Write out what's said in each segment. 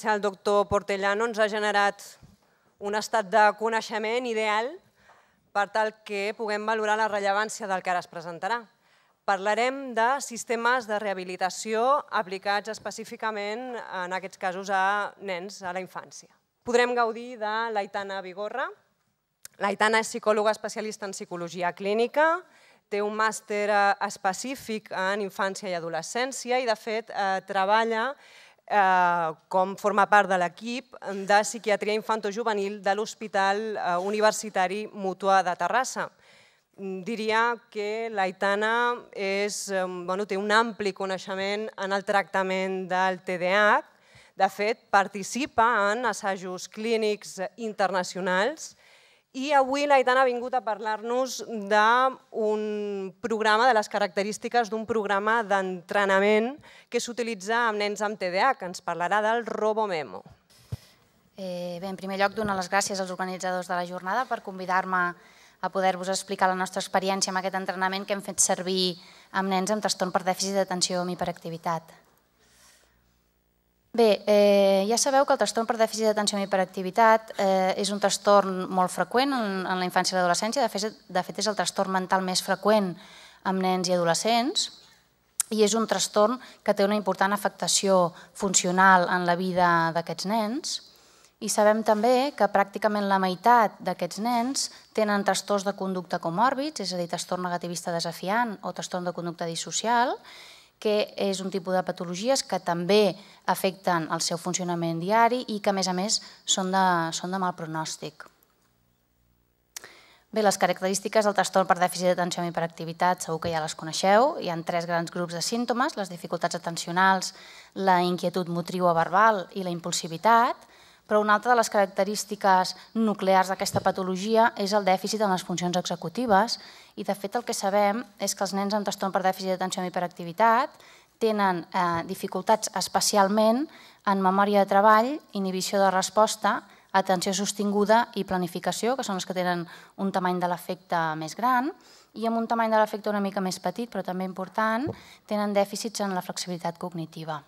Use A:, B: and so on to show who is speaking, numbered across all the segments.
A: del doctor Portellano ens ha generat un estat de coneixement ideal per tal que puguem valorar la rellevància del que ara es presentarà. Parlarem de sistemes de rehabilitació aplicats específicament, en aquests casos, a nens a la infància. Podrem gaudir de l'Aitana Vigorra. L'Aitana és psicòloga especialista en psicologia clínica, té un màster eh, específic en infància i adolescència i, de fet, eh, treballa eh, com forma part de l'equip de psiquiatria infantojuvenil de l'Hospital eh, Universitari Mutua de Terrassa. Mm, diria que l'Aitana és, bueno, té un ampli coneixement en el tractament del TDAH. De fet, participa en assajos clínics internacionals i avui l'Aitana ha vingut a parlar-nos d'un programa, de les característiques d'un programa d'entrenament que s'utilitza amb nens amb TDA, que ens parlarà del RoboMemo.
B: Eh, bé, en primer lloc, donar les gràcies als organitzadors de la jornada per convidar-me a poder-vos explicar la nostra experiència amb aquest entrenament que hem fet servir amb nens amb trastorn per dèficit d'atenció amb hiperactivitat. Bé, eh, ja sabeu que el trastorn per dèficit d'atenció i hiperactivitat eh, és un trastorn molt freqüent en, en la infància i l'adolescència. De, fet, de fet, és el trastorn mental més freqüent amb nens i adolescents i és un trastorn que té una important afectació funcional en la vida d'aquests nens. I sabem també que pràcticament la meitat d'aquests nens tenen trastorns de conducta comòrbits, és a dir, trastorn negativista desafiant o trastorn de conducta dissocial, i que és un tipus de patologies que també afecten el seu funcionament diari i que, a més a més, són de, són de mal pronòstic. Bé, les característiques del trastorn per dèficit d'atenció i hiperactivitat segur que ja les coneixeu. Hi ha tres grans grups de símptomes, les dificultats atencionals, la inquietud motriu o verbal i la impulsivitat, però una altra de les característiques nuclears d'aquesta patologia és el dèficit en les funcions executives i, de fet, el que sabem és que els nens amb trastorn per dèficit d'atenció amb hiperactivitat tenen eh, dificultats especialment en memòria de treball, inhibició de resposta, atenció sostinguda i planificació, que són els que tenen un tamany de l'efecte més gran, i amb un tamany de l'efecte una mica més petit, però també important, tenen dèficits en la flexibilitat cognitiva.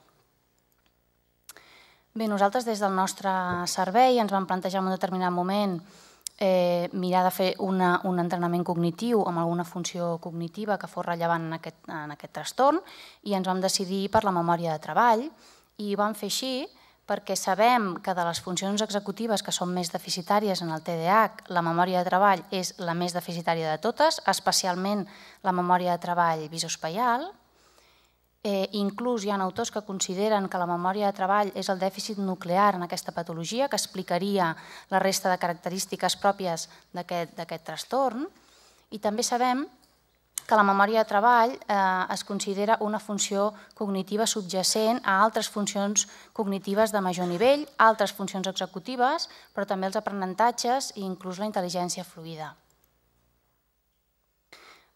B: Bé, nosaltres des del nostre servei ens vam plantejar en un determinat moment eh, mirar de fer una, un entrenament cognitiu amb alguna funció cognitiva que fos rellevant en aquest, en aquest trastorn i ens vam decidir per la memòria de treball i ho vam fer així perquè sabem que de les funcions executives que són més deficitàries en el TDAH, la memòria de treball és la més deficitària de totes, especialment la memòria de treball visospeial, Eh, inclús hi ha autors que consideren que la memòria de treball és el dèficit nuclear en aquesta patologia, que explicaria la resta de característiques pròpies d'aquest trastorn. I també sabem que la memòria de treball eh, es considera una funció cognitiva subjacent a altres funcions cognitives de major nivell, altres funcions executives, però també els aprenentatges i inclús la intel·ligència fluida.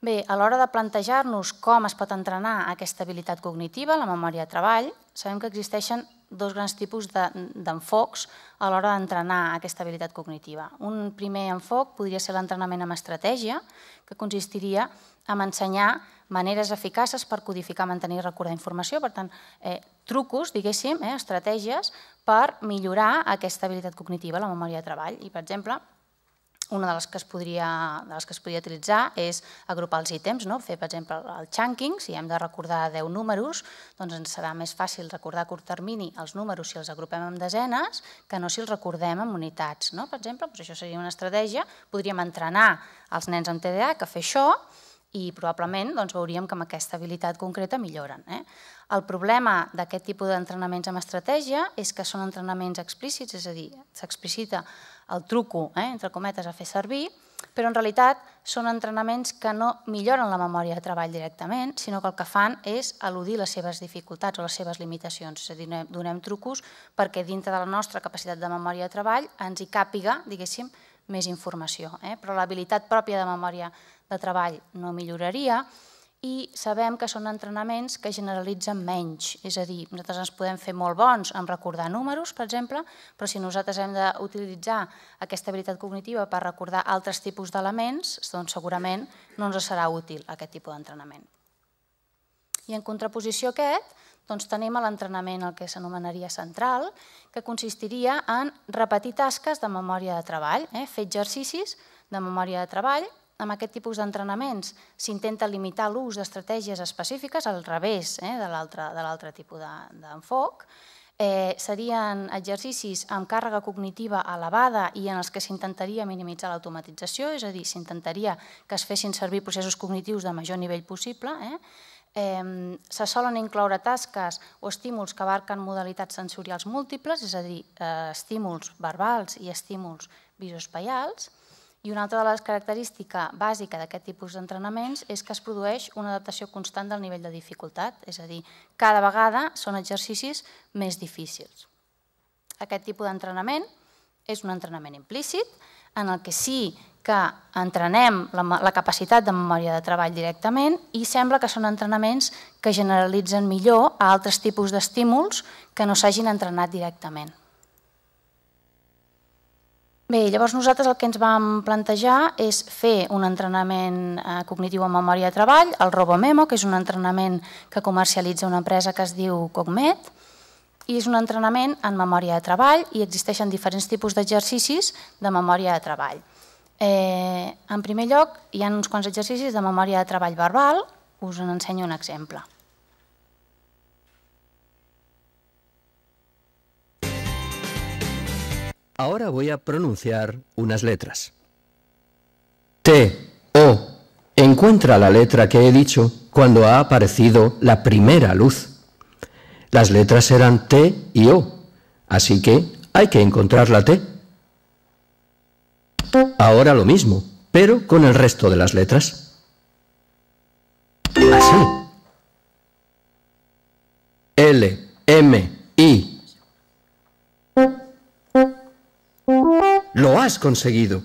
B: Bé, a l'hora de plantejar-nos com es pot entrenar aquesta habilitat cognitiva, la memòria de treball, sabem que existeixen dos grans tipus d'enfocs a l'hora d'entrenar aquesta habilitat cognitiva. Un primer enfoc podria ser l'entrenament amb estratègia, que consistiria en ensenyar maneres eficaces per codificar, mantenir i recordar informació, per tant, eh, trucos, diguéssim, eh, estratègies per millorar aquesta habilitat cognitiva, la memòria de treball. I, per exemple, una de les que es podria, de les que es podria utilitzar és agrupar els ítems, no? fer, per exemple, el chunking, si hem de recordar 10 números, doncs ens serà més fàcil recordar a curt termini els números si els agrupem en desenes que no si els recordem en unitats. No? Per exemple, doncs això seria una estratègia, podríem entrenar els nens amb TDA que fer això, i probablement doncs, veuríem que amb aquesta habilitat concreta milloren. Eh? El problema d'aquest tipus d'entrenaments amb estratègia és que són entrenaments explícits, és a dir, s'explicita el truco, eh, entre cometes, a fer servir, però en realitat són entrenaments que no milloren la memòria de treball directament, sinó que el que fan és eludir les seves dificultats o les seves limitacions. És a dir, donem trucos perquè dintre de la nostra capacitat de memòria de treball ens hi càpiga, diguéssim, més informació. Eh? Però l'habilitat pròpia de memòria de treball no milloraria, i sabem que són entrenaments que generalitzen menys. És a dir, nosaltres ens podem fer molt bons en recordar números, per exemple, però si nosaltres hem d'utilitzar aquesta habilitat cognitiva per recordar altres tipus d'elements, doncs segurament no ens serà útil aquest tipus d'entrenament. I en contraposició a aquest, doncs tenim l'entrenament, el que s'anomenaria central, que consistiria en repetir tasques de memòria de treball, eh? fer exercicis de memòria de treball amb aquest tipus d'entrenaments s'intenta limitar l'ús d'estratègies específiques al revés eh, de l'altre tipus d'enfoc, eh, serien exercicis amb càrrega cognitiva elevada i en els que s'intentaria minimitzar l'automatització, és a dir, s'intentaria que es fessin servir processos cognitius de major nivell possible. Eh? se solen incloure tasques o estímuls que abarquen modalitats sensorials múltiples, és a dir, eh, estímuls verbals i estímuls visoespaials, i una altra de les característiques bàsiques d'aquest tipus d'entrenaments és que es produeix una adaptació constant del nivell de dificultat, és a dir, cada vegada són exercicis més difícils. Aquest tipus d'entrenament és un entrenament implícit, en el que sí que entrenem la, la capacitat de memòria de treball directament i sembla que són entrenaments que generalitzen millor a altres tipus d'estímuls que no s'hagin entrenat directament. Bé, llavors nosaltres el que ens vam plantejar és fer un entrenament eh, cognitiu en memòria de treball, el RoboMemo, que és un entrenament que comercialitza una empresa que es diu Cogmet, i és un entrenament en memòria de treball i existeixen diferents tipus d'exercicis de memòria de treball. Eh, en primer lloc, hi ha uns quants exercicis de memòria de treball verbal, us en ensenyo un exemple.
C: Ahora voy a pronunciar unas letras. T, O. Encuentra la letra que he dicho cuando ha aparecido la primera luz. Las letras eran T y O, así que hay que encontrar la T. Ahora lo mismo, pero con el resto de las letras. Así. L, M, I, Lo has conseguido.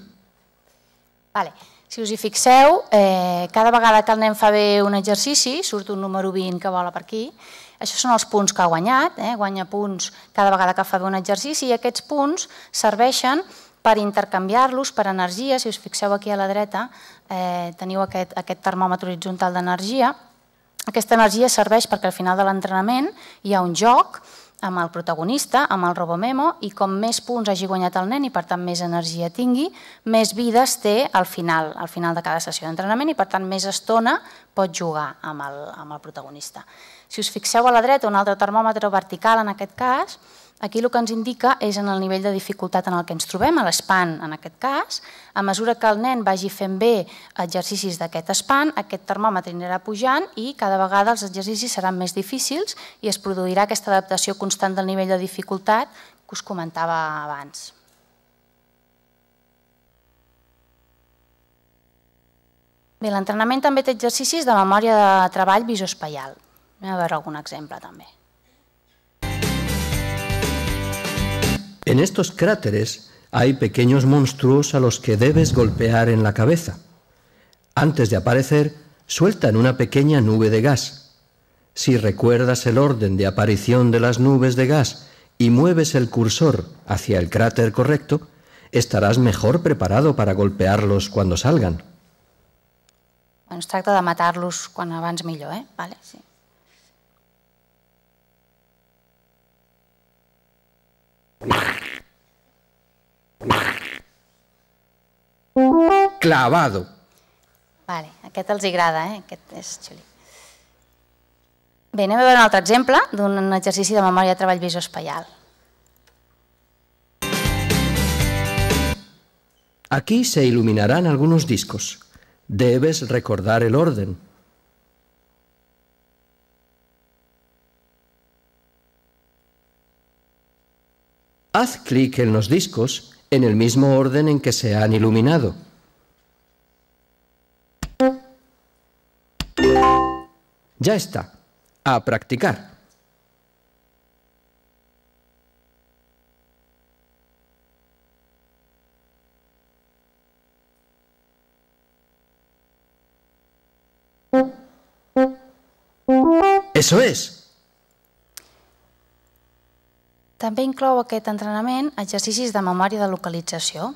B: Vale. Si us hi fixeu, eh, cada vegada que el nen fa bé un exercici, surt un número 20 que vola per aquí, això són els punts que ha guanyat, eh? guanya punts cada vegada que fa bé un exercici, i aquests punts serveixen per intercanviar-los per energia. Si us fixeu aquí a la dreta, eh, teniu aquest, aquest termòmetre horitzontal d'energia. Aquesta energia serveix perquè al final de l'entrenament hi ha un joc, amb el protagonista, amb el Robomemo, i com més punts hagi guanyat el nen i per tant més energia tingui, més vides té al final, al final de cada sessió d'entrenament i per tant més estona pot jugar amb el, amb el protagonista. Si us fixeu a la dreta, un altre termòmetre vertical en aquest cas, Aquí el que ens indica és en el nivell de dificultat en el que ens trobem, a l'espan en aquest cas. A mesura que el nen vagi fent bé exercicis d'aquest espan, aquest termòmetre anirà pujant i cada vegada els exercicis seran més difícils i es produirà aquesta adaptació constant del nivell de dificultat que us comentava abans. l'entrenament també té exercicis de memòria de treball visoespaial. Anem a veure algun exemple també.
C: En estos cráteres hay pequeños monstruos a los que debes golpear en la cabeza. Antes de aparecer, sueltan una pequeña nube de gas. Si recuerdas el orden de aparición de las nubes de gas y mueves el cursor hacia el cráter correcto, estarás mejor preparado para golpearlos cuando salgan.
B: Bueno, es de matarlos cuando avance mejor, eh? Vale, sí.
C: Clavado.
B: Vale, aquest els agrada, eh? aquest és xuli. Bé, anem a veure un altre exemple d'un exercici de memòria de treball visoespaial.
C: Aquí se iluminarán algunos discos. Debes recordar el orden. haz clic en los discos en el mismo orden en que se han iluminado. Ya está. A practicar.
B: Eso es de de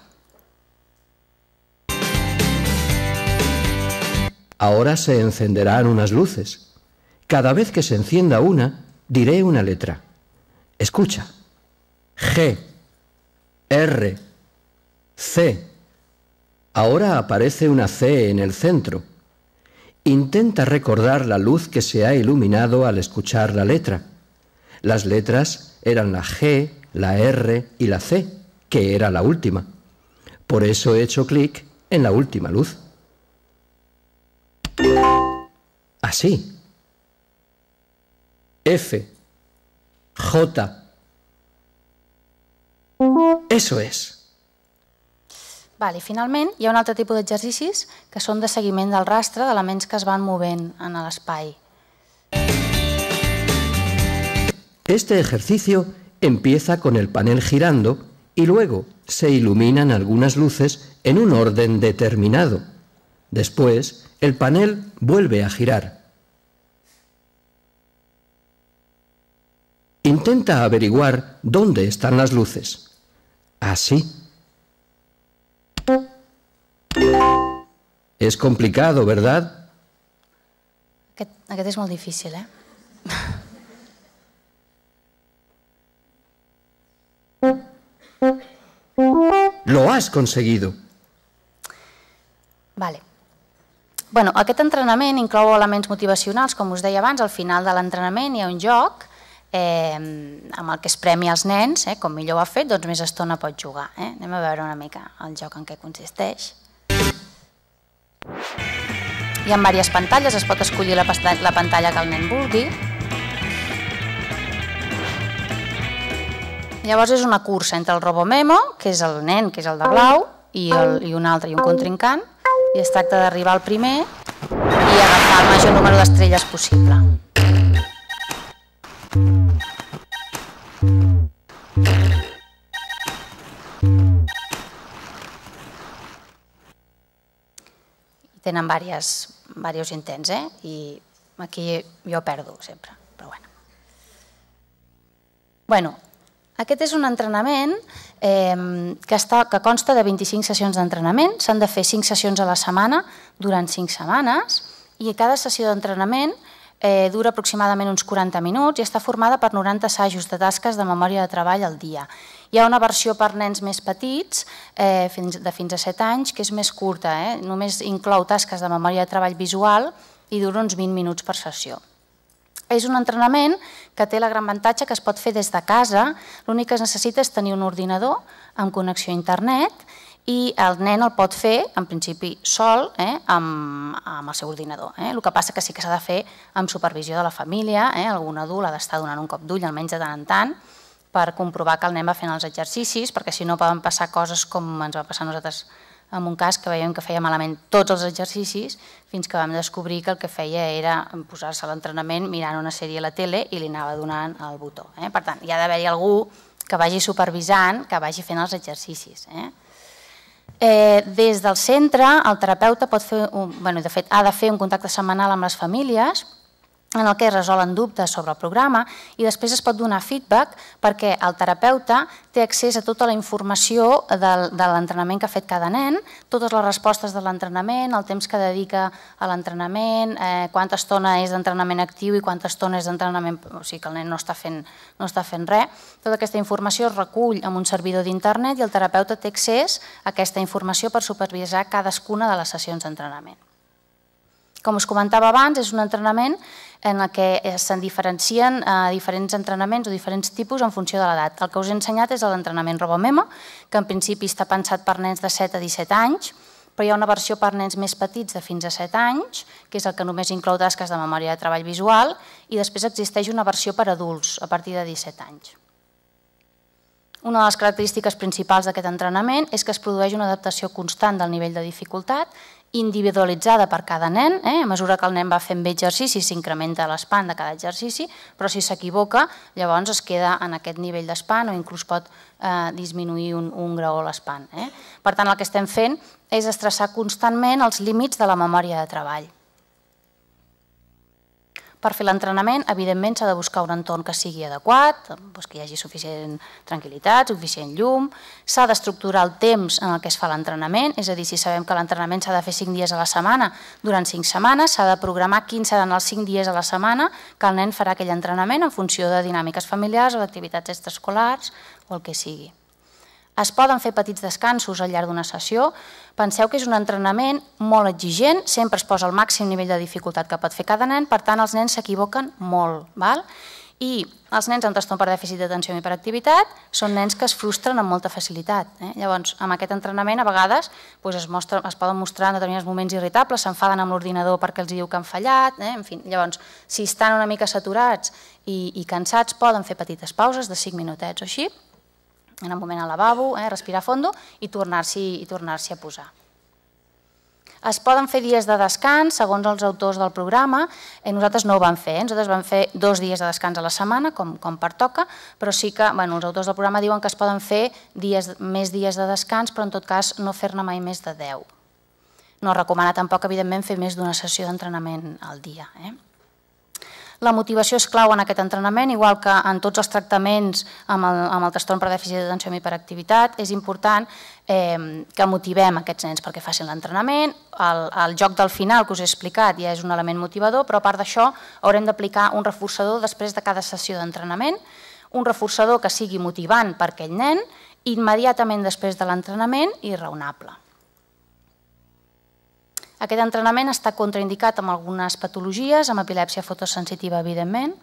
C: Ahora se encenderán unas luces. Cada vez que se encienda una, diré una letra. Escucha. G, R, C. Ahora aparece una C en el centro. Intenta recordar la luz que se ha iluminado al escuchar la letra. Las letras eran la G, la R y la C, que era la última. Por eso he hecho clic en la última luz. Así. F, J. Eso es.
B: Vale, finalment, hi ha un altre tipus d'exercicis que són de seguiment del rastre d'elements que es van movent en l'espai.
C: Este ejercicio empieza con el panel girando y luego se iluminan algunas luces en un orden determinado. Después, el panel vuelve a girar. Intenta averiguar dónde están las luces. Así. Es complicado, ¿verdad?
B: Aquest, es muy difícil, eh?
C: Lo has conseguido.
B: Vale. Bueno, aquest entrenament inclou elements motivacionals, com us deia abans, al final de l'entrenament hi ha un joc eh, amb el que es premia els nens, eh, com millor ho ha fet, doncs més estona pot jugar. Eh? Anem a veure una mica el joc en què consisteix. Hi ha diverses pantalles, es pot escollir la, la pantalla que el nen vulgui. Llavors és una cursa entre el Robomemo, que és el nen, que és el de blau, i, el, i un altre, i un contrincant, i es tracta d'arribar al primer i agafar el major número d'estrelles possible. Tenen diverses, diversos intents, eh? I aquí jo perdo sempre, però bueno. Bueno, aquest és un entrenament eh, que, està, que consta de 25 sessions d'entrenament, s'han de fer 5 sessions a la setmana durant 5 setmanes i cada sessió d'entrenament eh, dura aproximadament uns 40 minuts i està formada per 90 assajos de tasques de memòria de treball al dia. Hi ha una versió per nens més petits, eh, fins, de fins a 7 anys, que és més curta, eh? només inclou tasques de memòria de treball visual i dura uns 20 minuts per sessió. És un entrenament que té la gran avantatge que es pot fer des de casa. L'únic que es necessita és tenir un ordinador amb connexió a internet i el nen el pot fer, en principi, sol, eh, amb, amb el seu ordinador. Eh? El que passa que sí que s'ha de fer amb supervisió de la família, eh? algun adult ha d'estar donant un cop d'ull, almenys de tant en tant, per comprovar que el nen va fent els exercicis, perquè si no poden passar coses com ens va passar a nosaltres en un cas que veiem que feia malament tots els exercicis, fins que vam descobrir que el que feia era posar-se a l'entrenament mirant una sèrie a la tele i li anava donant el botó. Eh? Per tant, hi ha d'haver-hi algú que vagi supervisant, que vagi fent els exercicis. Eh? Eh, des del centre, el terapeuta pot fer, un, bueno, de fet, ha de fer un contacte setmanal amb les famílies en el que es resolen dubtes sobre el programa i després es pot donar feedback perquè el terapeuta té accés a tota la informació del, de l'entrenament que ha fet cada nen, totes les respostes de l'entrenament, el temps que dedica a l'entrenament, eh, quanta estona és d'entrenament actiu i quanta estona és d'entrenament... O sigui que el nen no està, fent, no està fent res. Tota aquesta informació es recull en un servidor d'internet i el terapeuta té accés a aquesta informació per supervisar cadascuna de les sessions d'entrenament. Com us comentava abans, és un entrenament en la que eh, se'n diferencien eh, diferents entrenaments o diferents tipus en funció de l'edat. El que us he ensenyat és l'entrenament Robomema, que en principi està pensat per nens de 7 a 17 anys, però hi ha una versió per nens més petits de fins a 7 anys, que és el que només inclou tasques de memòria de treball visual, i després existeix una versió per adults a partir de 17 anys. Una de les característiques principals d'aquest entrenament és que es produeix una adaptació constant del nivell de dificultat individualitzada per cada nen, eh? a mesura que el nen va fent bé exercici s'incrementa l'espan de cada exercici, però si s'equivoca llavors es queda en aquest nivell d'espan o inclús pot eh, disminuir un, un graó l'espan. Eh? Per tant, el que estem fent és estressar constantment els límits de la memòria de treball. Per fer l'entrenament, evidentment, s'ha de buscar un entorn que sigui adequat, doncs, que hi hagi suficient tranquil·litat, suficient llum, s'ha d'estructurar el temps en el que es fa l'entrenament, és a dir, si sabem que l'entrenament s'ha de fer 5 dies a la setmana, durant 5 setmanes, s'ha de programar quins seran els 5 dies a la setmana que el nen farà aquell entrenament en funció de dinàmiques familiars o d'activitats extraescolars o el que sigui. Es poden fer petits descansos al llarg d'una sessió. Penseu que és un entrenament molt exigent, sempre es posa el màxim nivell de dificultat que pot fer cada nen, per tant els nens s'equivoquen molt. Val? I els nens amb trastorn per dèficit d'atenció i hiperactivitat són nens que es frustren amb molta facilitat. Eh? Llavors, amb aquest entrenament, a vegades pues doncs, es, mostra, es poden mostrar en determinats moments irritables, s'enfaden amb l'ordinador perquè els diu que han fallat, eh? en fi, llavors, si estan una mica saturats i, i cansats, poden fer petites pauses de 5 minutets o així, anar un moment al lavabo, eh, respirar fondo i tornar-s'hi i tornar a posar. Es poden fer dies de descans, segons els autors del programa. Eh, nosaltres no ho vam fer, eh? nosaltres vam fer dos dies de descans a la setmana, com, com pertoca, però sí que bueno, els autors del programa diuen que es poden fer dies, més dies de descans, però en tot cas no fer-ne mai més de 10. No recomana tampoc, evidentment, fer més d'una sessió d'entrenament al dia. Eh? La motivació és clau en aquest entrenament, igual que en tots els tractaments amb el, amb el trastorn per dèficit d'atenció i hiperactivitat, és important eh, que motivem aquests nens perquè facin l'entrenament. El, el joc del final que us he explicat ja és un element motivador, però a part d'això haurem d'aplicar un reforçador després de cada sessió d'entrenament, un reforçador que sigui motivant per aquell nen, immediatament després de l'entrenament i raonable. Aquest entrenament està contraindicat amb algunes patologies, amb epilèpsia fotosensitiva, evidentment,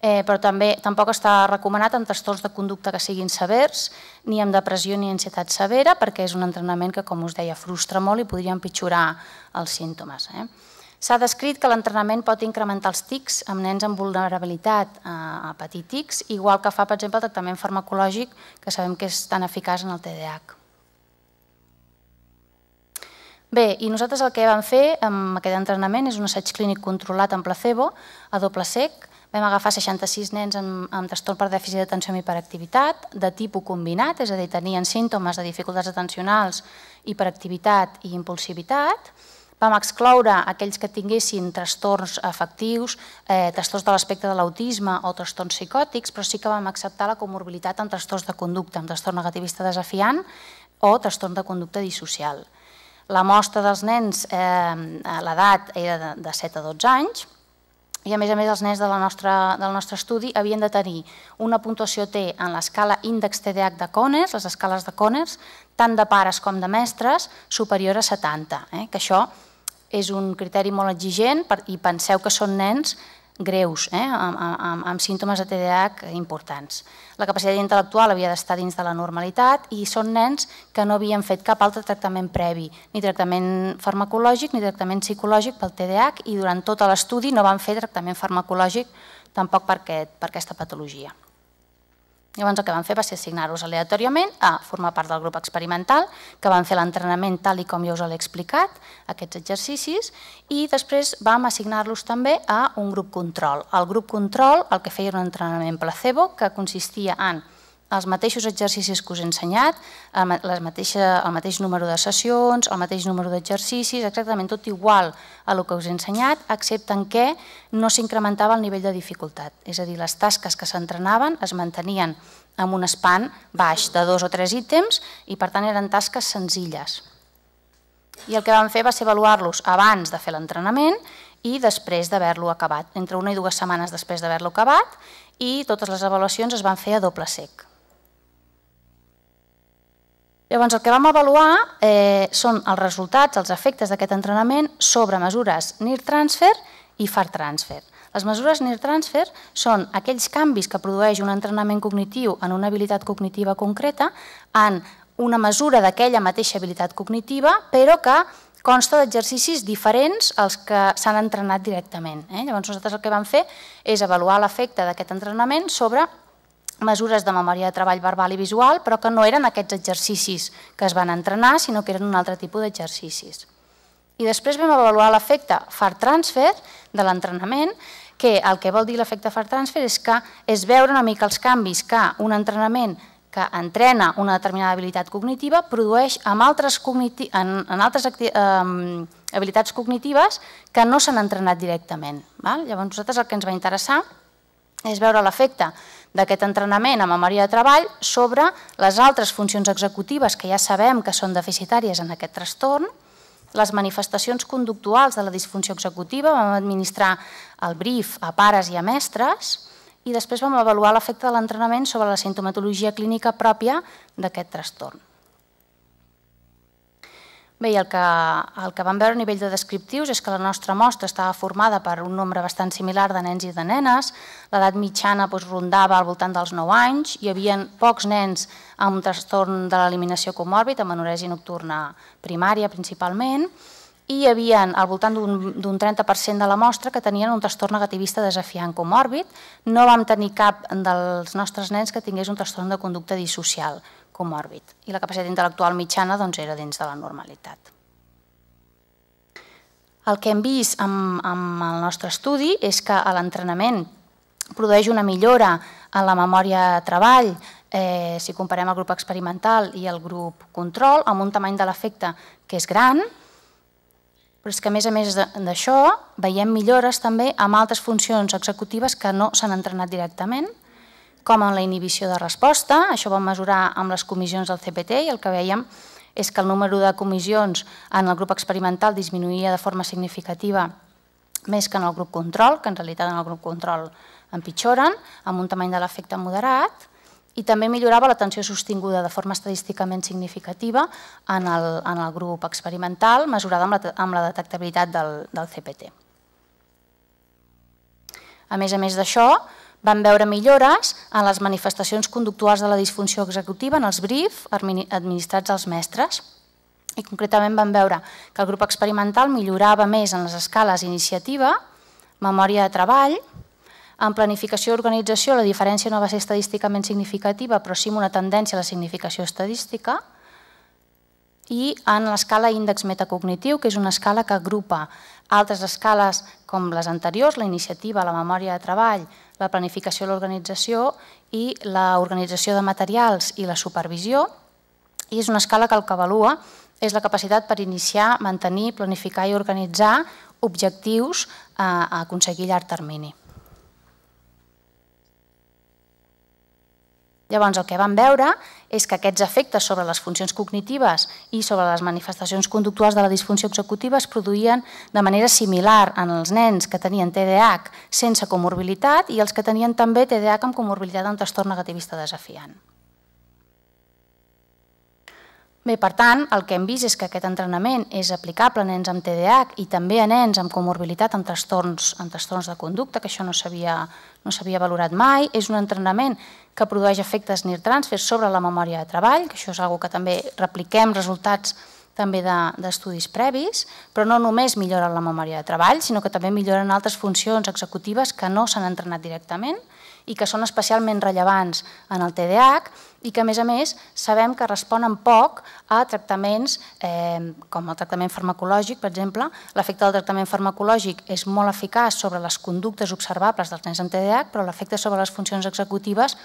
B: eh, però també tampoc està recomanat amb trastorns de conducta que siguin severs, ni amb depressió ni ansietat severa, perquè és un entrenament que, com us deia, frustra molt i podria empitjorar els símptomes. Eh? S'ha descrit que l'entrenament pot incrementar els tics amb nens amb vulnerabilitat a patir tics, igual que fa, per exemple, el tractament farmacològic, que sabem que és tan eficaç en el TDAH. Bé, i nosaltres el que vam fer amb aquest entrenament és un assaig clínic controlat amb placebo, a doble sec. Vam agafar 66 nens amb, amb trastorn per dèficit d'atenció amb hiperactivitat, de tipus combinat, és a dir, tenien símptomes de dificultats atencionals, hiperactivitat i impulsivitat. Vam excloure aquells que tinguessin trastorns afectius, eh, trastorns de l'aspecte de l'autisme o trastorns psicòtics, però sí que vam acceptar la comorbilitat amb trastorns de conducta, amb trastorn negativista desafiant o trastorn de conducta dissocial. La mostra dels nens, eh, l'edat era de 7 a 12 anys, i a més a més els nens de la nostra, del nostre estudi havien de tenir una puntuació T en l'escala índex TDAH de Coners, les escales de Coners, tant de pares com de mestres, superior a 70, eh? que això és un criteri molt exigent per, i penseu que són nens greus, eh, amb, amb, amb símptomes de TDAH importants. La capacitat intel·lectual havia d'estar dins de la normalitat i són nens que no havien fet cap altre tractament previ, ni tractament farmacològic ni tractament psicològic pel TDAH i durant tot l'estudi no van fer tractament farmacològic tampoc per, aquest, per aquesta patologia. Llavors el que vam fer va ser assignar-los aleatòriament a formar part del grup experimental, que van fer l'entrenament tal i com jo us l'he explicat, aquests exercicis, i després vam assignar-los també a un grup control. El grup control el que feia era un entrenament placebo que consistia en els mateixos exercicis que us he ensenyat, el, les mateix número de sessions, el mateix número d'exercicis, exactament tot igual a el que us he ensenyat, excepte en què no s'incrementava el nivell de dificultat. És a dir, les tasques que s'entrenaven es mantenien amb un espant baix de dos o tres ítems i, per tant, eren tasques senzilles. I el que vam fer va ser avaluar-los abans de fer l'entrenament i després d'haver-lo acabat, entre una i dues setmanes després d'haver-lo acabat, i totes les avaluacions es van fer a doble sec. Llavors, el que vam avaluar eh, són els resultats, els efectes d'aquest entrenament sobre mesures NIR transfer i FAR transfer. Les mesures NIR transfer són aquells canvis que produeix un entrenament cognitiu en una habilitat cognitiva concreta en una mesura d'aquella mateixa habilitat cognitiva, però que consta d'exercicis diferents als que s'han entrenat directament. Eh? Llavors, nosaltres el que vam fer és avaluar l'efecte d'aquest entrenament sobre mesures de memòria de treball verbal i visual, però que no eren aquests exercicis que es van entrenar, sinó que eren un altre tipus d'exercicis. I després vam avaluar l'efecte far transfer de l'entrenament, que el que vol dir l'efecte far transfer és que és veure una mica els canvis que un entrenament que entrena una determinada habilitat cognitiva produeix amb altres cogniti en, en altres eh, habilitats cognitives que no s'han entrenat directament. Val? Llavors nosaltres el que ens va interessar és veure l'efecte d'aquest entrenament amb memòria de treball sobre les altres funcions executives que ja sabem que són deficitàries en aquest trastorn, les manifestacions conductuals de la disfunció executiva, vam administrar el brief a pares i a mestres i després vam avaluar l'efecte de l'entrenament sobre la sintomatologia clínica pròpia d'aquest trastorn. Bé, el que, el que vam veure a nivell de descriptius és que la nostra mostra estava formada per un nombre bastant similar de nens i de nenes, l'edat mitjana doncs, rondava al voltant dels 9 anys, hi havia pocs nens amb un trastorn de l'eliminació comòrbit, amb anorèsia nocturna primària principalment, i hi havia al voltant d'un 30% de la mostra que tenien un trastorn negativista desafiant comòrbit. No vam tenir cap dels nostres nens que tingués un trastorn de conducta dissocial comòrbid i la capacitat intel·lectual mitjana doncs, era dins de la normalitat. El que hem vist amb, amb el nostre estudi és que l'entrenament produeix una millora en la memòria de treball, eh, si comparem el grup experimental i el grup control, amb un tamany de l'efecte que és gran, però és que a més a més d'això veiem millores també amb altres funcions executives que no s'han entrenat directament, com en la inhibició de resposta. Això ho vam mesurar amb les comissions del CPT i el que veiem és que el número de comissions en el grup experimental disminuïa de forma significativa més que en el grup control, que en realitat en el grup control empitjoren, amb un tamany de l'efecte moderat, i també millorava l'atenció sostinguda de forma estadísticament significativa en el, en el grup experimental, mesurada amb la, amb la detectabilitat del, del CPT. A més a més d'això, van veure millores a les manifestacions conductuals de la disfunció executiva en els brief administrats als mestres i concretament van veure que el grup experimental millorava més en les escales iniciativa, memòria de treball, en planificació i organització la diferència no va ser estadísticament significativa, però sí una tendència a la significació estadística, i en l'escala índex metacognitiu, que és una escala que agrupa altres escales com les anteriors, la iniciativa, la memòria de treball, la planificació i l'organització i l'organització de materials i la supervisió. I és una escala que el que avalua és la capacitat per iniciar, mantenir, planificar i organitzar objectius eh, a aconseguir a llarg termini. Llavors, el que vam veure és que aquests efectes sobre les funcions cognitives i sobre les manifestacions conductuals de la disfunció executiva es produïen de manera similar en els nens que tenien TDAH sense comorbilitat i els que tenien també TDAH amb comorbilitat d'un trastorn negativista desafiant. Bé, per tant, el que hem vist és que aquest entrenament és aplicable a nens amb TDAH i també a nens amb comorbilitat amb trastorns, amb trastorns de conducta, que això no s'havia no valorat mai. És un entrenament que produeix efectes NIR sobre la memòria de treball, que això és una que també repliquem resultats també d'estudis de, previs, però no només milloren la memòria de treball, sinó que també milloren altres funcions executives que no s'han entrenat directament, i que són especialment rellevants en el TDAH i que, a més a més, sabem que responen poc a tractaments eh, com el tractament farmacològic, per exemple. L'efecte del tractament farmacològic és molt eficaç sobre les conductes observables dels nens amb TDAH, però l'efecte sobre les funcions executives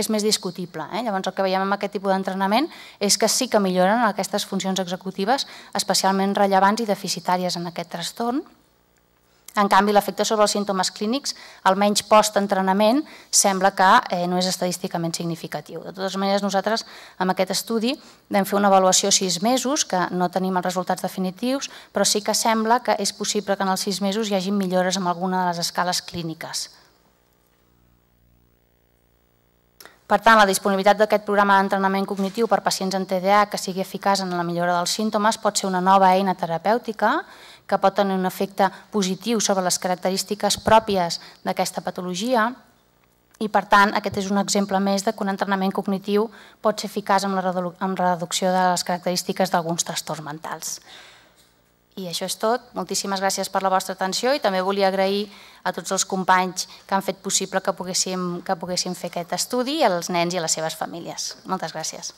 B: és més discutible. Eh? Llavors, el que veiem amb aquest tipus d'entrenament és que sí que milloren aquestes funcions executives especialment rellevants i deficitàries en aquest trastorn, en canvi, l'efecte sobre els símptomes clínics, almenys post-entrenament, sembla que eh, no és estadísticament significatiu. De totes maneres, nosaltres amb aquest estudi vam fer una avaluació a sis mesos, que no tenim els resultats definitius, però sí que sembla que és possible que en els sis mesos hi hagin millores en alguna de les escales clíniques. Per tant, la disponibilitat d'aquest programa d'entrenament cognitiu per pacients amb TDA que sigui eficaç en la millora dels símptomes pot ser una nova eina terapèutica que pot tenir un efecte positiu sobre les característiques pròpies d'aquesta patologia i, per tant, aquest és un exemple més de que un entrenament cognitiu pot ser eficaç amb la reducció de les característiques d'alguns trastorns mentals. I això és tot. Moltíssimes gràcies per la vostra atenció i també volia agrair a tots els companys que han fet possible que poguéssim, que poguéssim fer aquest estudi, als nens i a les seves famílies. Moltes gràcies.